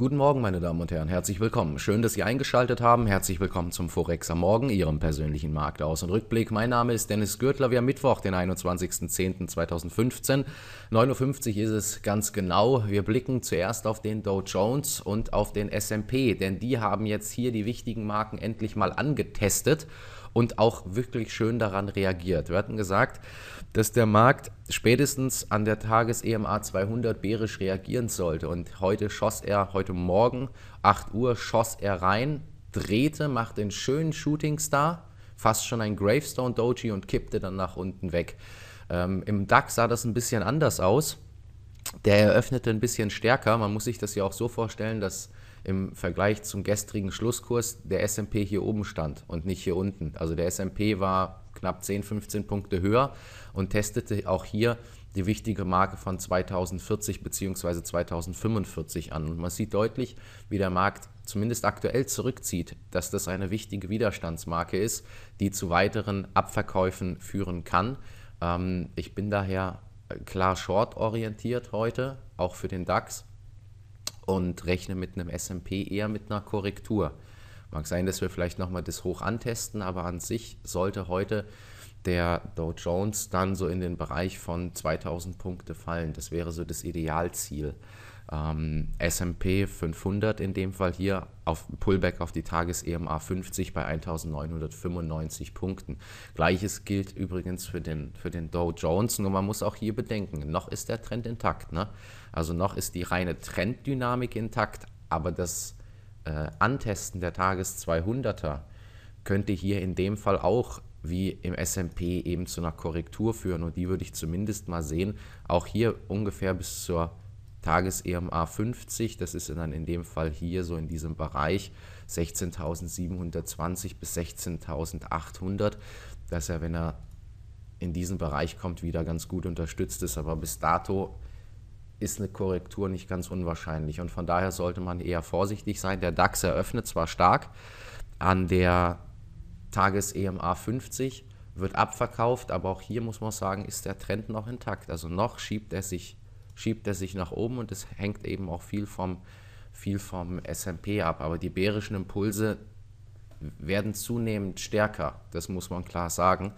Guten Morgen, meine Damen und Herren, herzlich willkommen. Schön, dass Sie eingeschaltet haben. Herzlich willkommen zum Forex am Morgen, Ihrem persönlichen Markt aus und Rückblick. Mein Name ist Dennis Gürtler. Wir haben Mittwoch, den 21.10.2015. 9.50 Uhr ist es ganz genau. Wir blicken zuerst auf den Dow Jones und auf den S&P, denn die haben jetzt hier die wichtigen Marken endlich mal angetestet und auch wirklich schön daran reagiert. Wir hatten gesagt, dass der Markt spätestens an der Tages-EMA 200 bärisch reagieren sollte. Und heute schoss er, heute Morgen, 8 Uhr, schoss er rein, drehte, machte einen schönen Shooting-Star, fast schon ein Gravestone-Doji und kippte dann nach unten weg. Ähm, Im DAX sah das ein bisschen anders aus der eröffnete ein bisschen stärker. Man muss sich das ja auch so vorstellen, dass im Vergleich zum gestrigen Schlusskurs der S&P hier oben stand und nicht hier unten. Also der S&P war knapp 10, 15 Punkte höher und testete auch hier die wichtige Marke von 2040 bzw. 2045 an. Und man sieht deutlich, wie der Markt zumindest aktuell zurückzieht, dass das eine wichtige Widerstandsmarke ist, die zu weiteren Abverkäufen führen kann. Ähm, ich bin daher klar short-orientiert heute, auch für den DAX und rechne mit einem S&P eher mit einer Korrektur. Mag sein, dass wir vielleicht nochmal das hoch antesten, aber an sich sollte heute der Dow Jones dann so in den Bereich von 2000 Punkte fallen. Das wäre so das Idealziel ähm, S&P 500 in dem Fall hier auf Pullback auf die Tages-EMA 50 bei 1995 Punkten. Gleiches gilt übrigens für den, für den Dow Jones. Nur man muss auch hier bedenken, noch ist der Trend intakt. Ne? Also noch ist die reine Trenddynamik intakt, aber das äh, Antesten der Tages-200er könnte hier in dem Fall auch wie im S&P eben zu einer Korrektur führen und die würde ich zumindest mal sehen, auch hier ungefähr bis zur Tages-EMA 50, das ist dann in dem Fall hier so in diesem Bereich 16.720 bis 16.800, dass er, wenn er in diesen Bereich kommt, wieder ganz gut unterstützt ist. Aber bis dato ist eine Korrektur nicht ganz unwahrscheinlich. Und von daher sollte man eher vorsichtig sein. Der DAX eröffnet zwar stark an der Tages-EMA 50, wird abverkauft, aber auch hier muss man sagen, ist der Trend noch intakt. Also noch schiebt er sich schiebt er sich nach oben und es hängt eben auch viel vom, viel vom S&P ab. Aber die bärischen Impulse werden zunehmend stärker, das muss man klar sagen.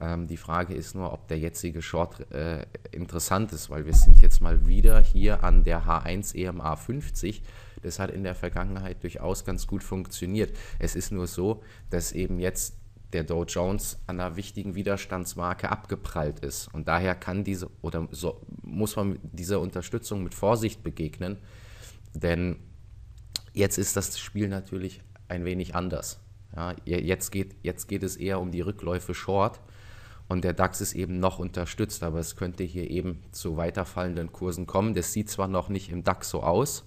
Ähm, die Frage ist nur, ob der jetzige Short äh, interessant ist, weil wir sind jetzt mal wieder hier an der H1 EMA 50. Das hat in der Vergangenheit durchaus ganz gut funktioniert. Es ist nur so, dass eben jetzt der Dow Jones an einer wichtigen Widerstandsmarke abgeprallt ist. Und daher kann diese oder so, muss man dieser Unterstützung mit Vorsicht begegnen, denn jetzt ist das Spiel natürlich ein wenig anders. Ja, jetzt, geht, jetzt geht es eher um die Rückläufe Short und der DAX ist eben noch unterstützt, aber es könnte hier eben zu weiterfallenden Kursen kommen. Das sieht zwar noch nicht im DAX so aus,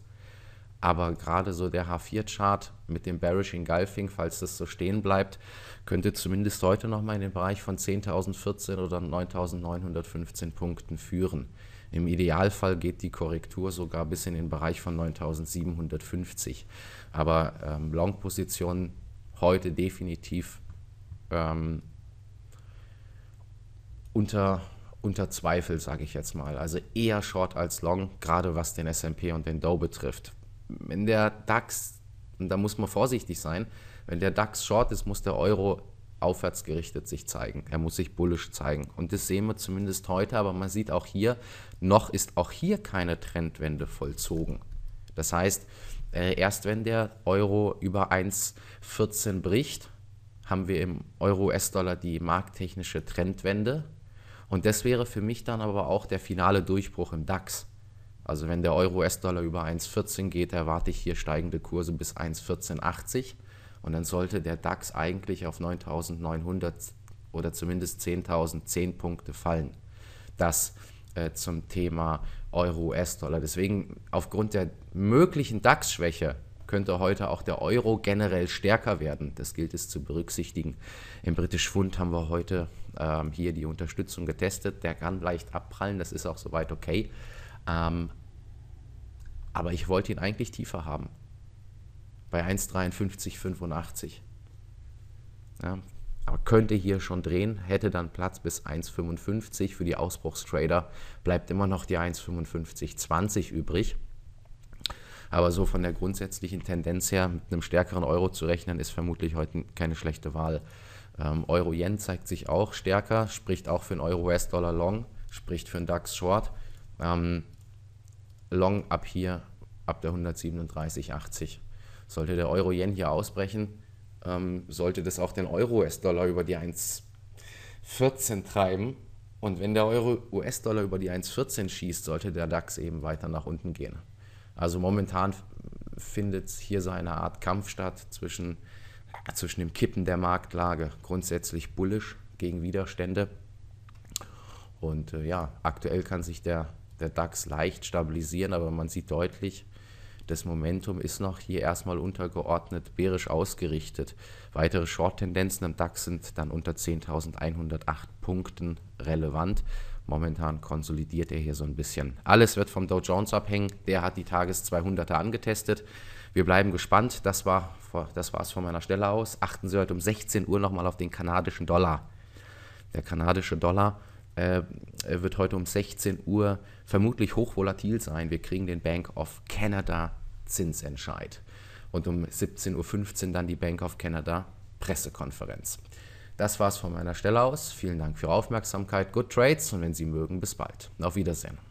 aber gerade so der H4-Chart mit dem Bearish Engulfing, falls das so stehen bleibt, könnte zumindest heute nochmal in den Bereich von 10.014 oder 9.915 Punkten führen. Im Idealfall geht die Korrektur sogar bis in den Bereich von 9.750. Aber ähm, long position heute definitiv ähm, unter unter Zweifel, sage ich jetzt mal. Also eher Short als Long, gerade was den SP und den Dow betrifft wenn der DAX, und da muss man vorsichtig sein, wenn der DAX short ist, muss der Euro aufwärts gerichtet sich zeigen. Er muss sich bullisch zeigen. Und das sehen wir zumindest heute, aber man sieht auch hier, noch ist auch hier keine Trendwende vollzogen. Das heißt, äh, erst wenn der Euro über 1,14 bricht, haben wir im Euro-US-Dollar die markttechnische Trendwende. Und das wäre für mich dann aber auch der finale Durchbruch im DAX. Also wenn der Euro-US-Dollar über 1,14 geht, erwarte ich hier steigende Kurse bis 1,1480 und dann sollte der DAX eigentlich auf 9.900 oder zumindest 10.010 Punkte fallen. Das äh, zum Thema Euro-US-Dollar. Deswegen aufgrund der möglichen DAX-Schwäche könnte heute auch der Euro generell stärker werden. Das gilt es zu berücksichtigen. Im britisch Fund haben wir heute ähm, hier die Unterstützung getestet. Der kann leicht abprallen, das ist auch soweit okay. Ähm, aber ich wollte ihn eigentlich tiefer haben. Bei 1,53,85. Ja, aber könnte hier schon drehen, hätte dann Platz bis 1,55 für die Ausbruchstrader. Bleibt immer noch die 1,55,20 übrig. Aber so von der grundsätzlichen Tendenz her, mit einem stärkeren Euro zu rechnen, ist vermutlich heute keine schlechte Wahl. Ähm, Euro-Yen zeigt sich auch stärker, spricht auch für einen Euro-US-Dollar-Long, spricht für einen DAX-Short. Ähm, long ab hier, ab der 137,80. Sollte der Euro-Yen hier ausbrechen, ähm, sollte das auch den Euro-US-Dollar über die 1,14 treiben. Und wenn der Euro-US-Dollar über die 1,14 schießt, sollte der DAX eben weiter nach unten gehen. Also momentan findet hier so eine Art Kampf statt zwischen, zwischen dem Kippen der Marktlage, grundsätzlich bullisch gegen Widerstände. Und äh, ja, aktuell kann sich der der DAX leicht stabilisieren, aber man sieht deutlich, das Momentum ist noch hier erstmal untergeordnet bärisch ausgerichtet. Weitere Short-Tendenzen im DAX sind dann unter 10.108 Punkten relevant. Momentan konsolidiert er hier so ein bisschen. Alles wird vom Dow Jones abhängen. Der hat die Tages 200er angetestet. Wir bleiben gespannt. Das war das war's von meiner Stelle aus. Achten Sie heute um 16 Uhr nochmal auf den kanadischen Dollar. Der kanadische Dollar äh, wird heute um 16 Uhr vermutlich hochvolatil sein. Wir kriegen den Bank of Canada Zinsentscheid und um 17.15 Uhr dann die Bank of Canada Pressekonferenz. Das war's von meiner Stelle aus. Vielen Dank für Ihre Aufmerksamkeit. Good Trades und wenn Sie mögen, bis bald. Auf Wiedersehen.